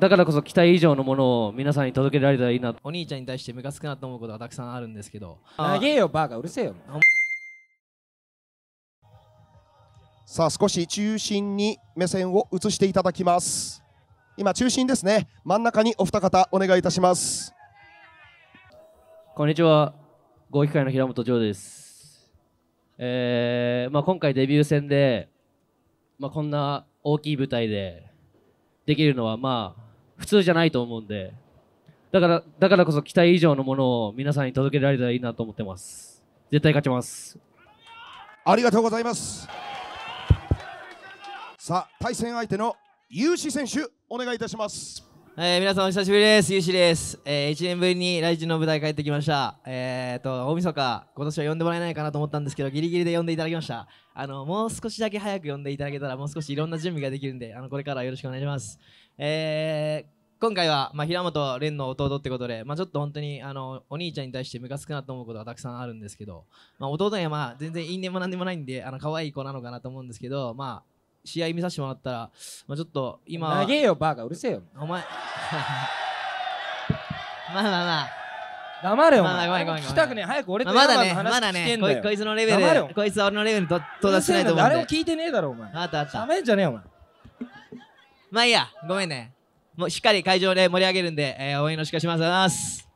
だからこそ期待以上のものを皆さんに届けられたらいいなお兄ちゃんに対してムカつくなと思うことはたくさんあるんですけど長えよバーがうるせえよさあ少し中心に目線を移していただきます今中心ですね真ん中にお二方お願いいたしますこんにちは合議会の平本ジョーですえー、まあ今回デビュー戦でまあこんな大きい舞台でできるのはまあ普通じゃないと思うんで、だから、だからこそ期待以上のものを皆さんに届けられたらいいなと思ってます。絶対勝ちます。ありがとうございます。さあ、対戦相手の有志選手、お願いいたします。えー、皆さんお久しぶりです。有志です。えー、1年ぶりにライジンの舞台帰ってきました。えーと、大晦日、今年は呼んでもらえないかなと思ったんですけど、ギリギリで呼んでいただきました。あの、もう少しだけ早く呼んでいただけたら、もう少しいろんな準備ができるんで、あの、これからよろしくお願いします。えー今回は、まあ、平本蓮の弟ってことで、まあ、ちょっと本当にあのお兄ちゃんに対してムカつくなと思うことがたくさんあるんですけど、まあ、弟にはまあ全然因縁も何でもないんであの可愛い子なのかなと思うんですけど、まあ、試合見させてもらったら、まあ、ちょっと今投げよバーうるせえよお前 まあまあまあ黙れよ、まあ、ごめんごめんたくね早く俺とまだねまだね、ここいつのレベルこいつは俺のレベルに到達しないと思うんで誰も聞いてねえだろお前あったあったんじゃねえよお前まあいいやごめんねもうしっかり会場で盛り上げるんで、えー、応援よろしくお願いします。